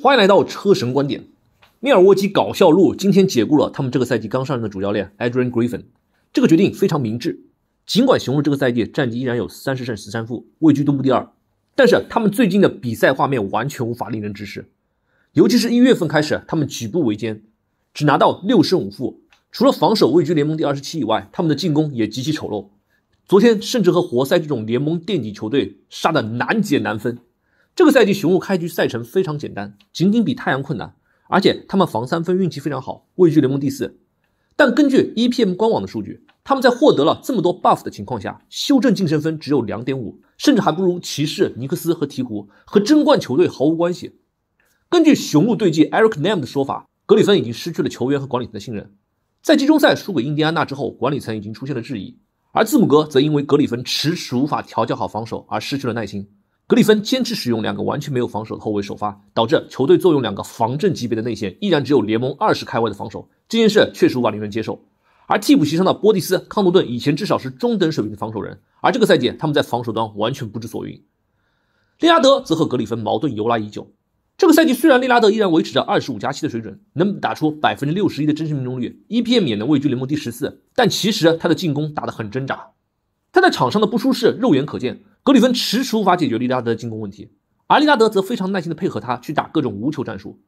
欢迎来到车神观点。密尔沃基搞笑鹿今天解雇了他们这个赛季刚上任的主教练 Adrian Griffin，这个决定非常明智。尽管雄鹿这个赛季战绩依然有三十胜十三负，位居东部第二，但是他们最近的比赛画面完全无法令人直视。尤其是一月份开始，他们举步维艰，只拿到六胜五负。除了防守位居联盟第二十七以外，他们的进攻也极其丑陋。昨天甚至和活塞这种联盟垫底球队杀得难解难分。这个赛季，雄鹿开局赛程非常简单，仅仅比太阳困难，而且他们防三分运气非常好，位居联盟第四。但根据 EPM 官网的数据，他们在获得了这么多 buff 的情况下，修正净胜分只有两点五，甚至还不如骑士、尼克斯和鹈鹕，和争冠球队毫无关系。根据雄鹿队记 Eric Nam 的说法，格里芬已经失去了球员和管理层的信任。在季中赛输给印第安纳之后，管理层已经出现了质疑，而字母哥则因为格里芬迟迟无法调教好防守而失去了耐心。格里芬坚持使用两个完全没有防守的后卫首发，导致球队坐拥两个防阵级别的内线，依然只有联盟二十开外的防守。这件事确实无法令人接受。而替补席上的波蒂斯、康诺顿以前至少是中等水平的防守人，而这个赛季他们在防守端完全不知所云。利拉德则和格里芬矛盾由来已久。这个赛季虽然利拉德依然维持着二十五加七的水准，能打出百分之六十一的真实命中率，EPM 也能位居联盟第十四，但其实他的进攻打得很挣扎。他在场上的不舒适肉眼可见。格里芬迟迟无法解决利拉德的进攻问题，而利拉德则非常耐心的配合他去打各种无球战术。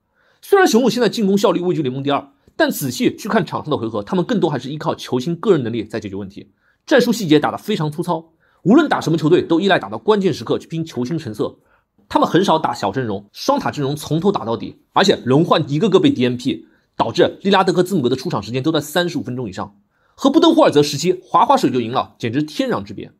虽然雄鹿现在进攻效率位居联盟第二，但仔细去看场上的回合，他们更多还是依靠球星个人能力在解决问题，战术细节打得非常粗糙。无论打什么球队，都依赖打到关键时刻去拼球星成色。他们很少打小阵容、双塔阵容，从头打到底，而且轮换一个个被 DNP，导致利拉德和字母哥的出场时间都在三十五分钟以上，和布登霍尔泽时期划划水就赢了，简直天壤之别。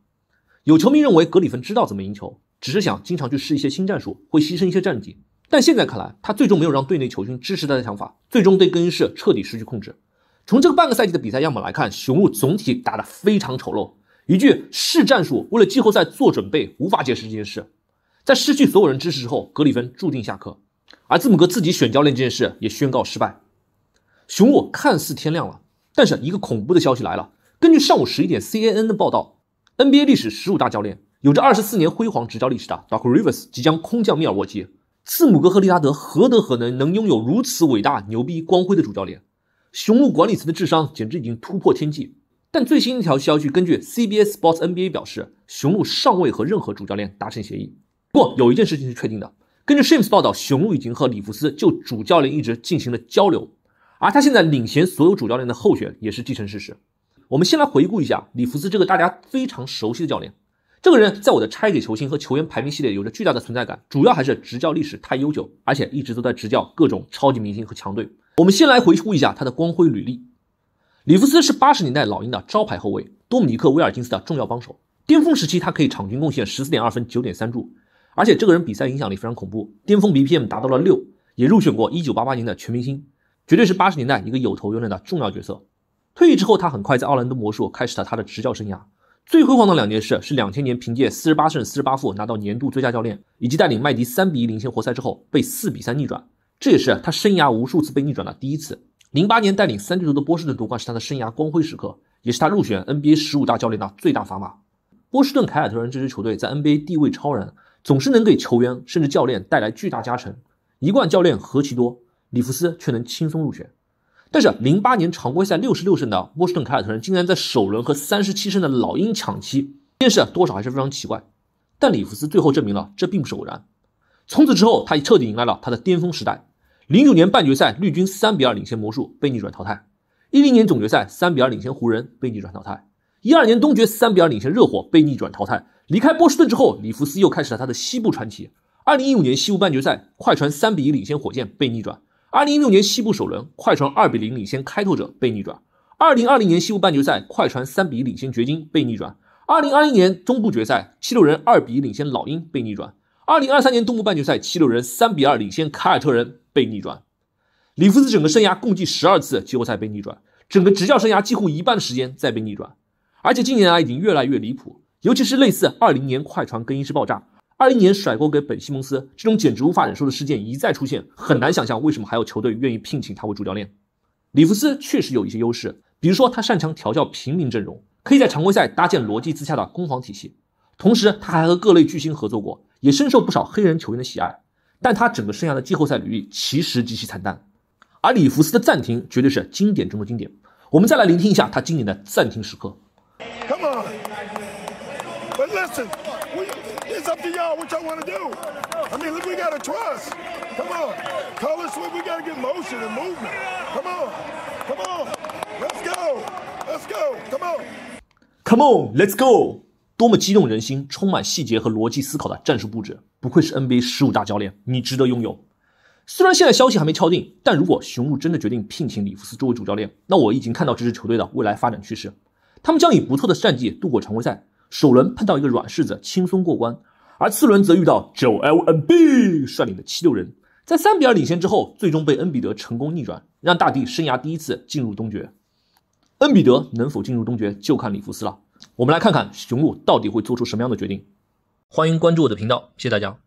有球迷认为格里芬知道怎么赢球，只是想经常去试一些新战术，会牺牲一些战绩。但现在看来，他最终没有让队内球星支持他的想法，最终对更衣室彻底失去控制。从这个半个赛季的比赛样本来看，雄鹿总体打得非常丑陋。一句试战术为了季后赛做准备，无法解释这件事。在失去所有人支持之后，格里芬注定下课，而字母哥自己选教练这件事也宣告失败。雄鹿看似天亮了，但是一个恐怖的消息来了。根据上午十一点 C N N 的报道。NBA 历史十五大教练，有着二十四年辉煌执教历史的 Doc Rivers 即将空降密尔沃基。字母哥和利拉德何德何能，能拥有如此伟大、牛逼、光辉的主教练？雄鹿管理层的智商简直已经突破天际。但最新一条消息，根据 CBS Sports NBA 表示，雄鹿尚未和任何主教练达成协议。不过有一件事情是确定的，根据 Shams 报道，雄鹿已经和里弗斯就主教练一职进行了交流，而他现在领衔所有主教练的候选，也是既成事实。我们先来回顾一下里弗斯这个大家非常熟悉的教练，这个人在我的拆解球星和球员排名系列有着巨大的存在感，主要还是执教历史太悠久，而且一直都在执教各种超级明星和强队。我们先来回顾一下他的光辉履历。里弗斯是八十年代老鹰的招牌后卫，多米尼克威尔金斯的重要帮手。巅峰时期，他可以场均贡献十四点二分、九点三助，而且这个人比赛影响力非常恐怖，巅峰 BPM 达到了六，也入选过一九八八年的全明星，绝对是八十年代一个有头有脸的重要角色。退役之后，他很快在奥兰多魔术开始了他的执教生涯。最辉煌的两件事是，两千年凭借四十八胜四十八负拿到年度最佳教练，以及带领麦迪三比一领先活塞之后被四比三逆转。这也是他生涯无数次被逆转的第一次。零八年带领三巨头的波士顿夺冠是他的生涯光辉时刻，也是他入选 NBA 十大教练的最大砝码。波士顿凯尔特人这支球队在 NBA 地位超然，总是能给球员甚至教练带来巨大加成。一贯教练何其多，里弗斯却能轻松入选。但是，08年常规赛66胜的波士顿凯尔特人竟然在首轮和37胜的老鹰抢七，这件事多少还是非常奇怪。但里弗斯最后证明了这并不是偶然。从此之后，他彻底迎来了他的巅峰时代。09年半决赛，绿军3比2领先魔术被逆转淘汰；10年总决赛3比2领先湖人被逆转淘汰；12年东决3比2领先热火被逆转淘汰。离开波士顿之后，里弗斯又开始了他的西部传奇。2015年西部半决赛，快船3比1领先火箭被逆转。二零一六年西部首轮，快船二比零领先开拓者被逆转；二零二零年西部半决赛，快船三比一领先掘金被逆转；二零二一年中部决赛，七六人二比一领先老鹰被逆转；二零二三年东部半决赛，七六人三比二领先凯尔特人被逆转。里弗斯整个生涯共计十二次季后赛被逆转，整个执教生涯几乎一半的时间在被逆转，而且近年来已经越来越离谱，尤其是类似二零年快船更衣室爆炸。二一年甩锅给本·西蒙斯，这种简直无法忍受的事件一再出现，很难想象为什么还有球队愿意聘请他为主教练。里弗斯确实有一些优势，比如说他擅长调教平民阵容，可以在常规赛搭建逻辑自洽的攻防体系。同时，他还和各类巨星合作过，也深受不少黑人球员的喜爱。但他整个生涯的季后赛履历其实极其惨淡。而里弗斯的暂停绝对是经典中的经典，我们再来聆听一下他今年的暂停时刻。listen, we, it's up to y'all what y'all want to do. I mean, look, we got to trust. Come on. Color us we got to get motion and movement. Come on. Come on. Let's go. Let's go. Come on. Come on. Let's go. 多么激动人心、充满细节和逻辑思考的战术布置，不愧是 NBA 十五大教练，你值得拥有。虽然现在消息还没敲定，但如果雄鹿真的决定聘请里弗斯作为主教练，那我已经看到这支球队的未来发展趋势。他们将以不错的战绩度过常规赛，首轮碰到一个软柿子，轻松过关，而次轮则遇到九 LNB 率领的七六人，在三比二领先之后，最终被恩比德成功逆转，让大帝生涯第一次进入东决。恩比德能否进入东决，就看里弗斯了。我们来看看雄鹿到底会做出什么样的决定。欢迎关注我的频道，谢谢大家。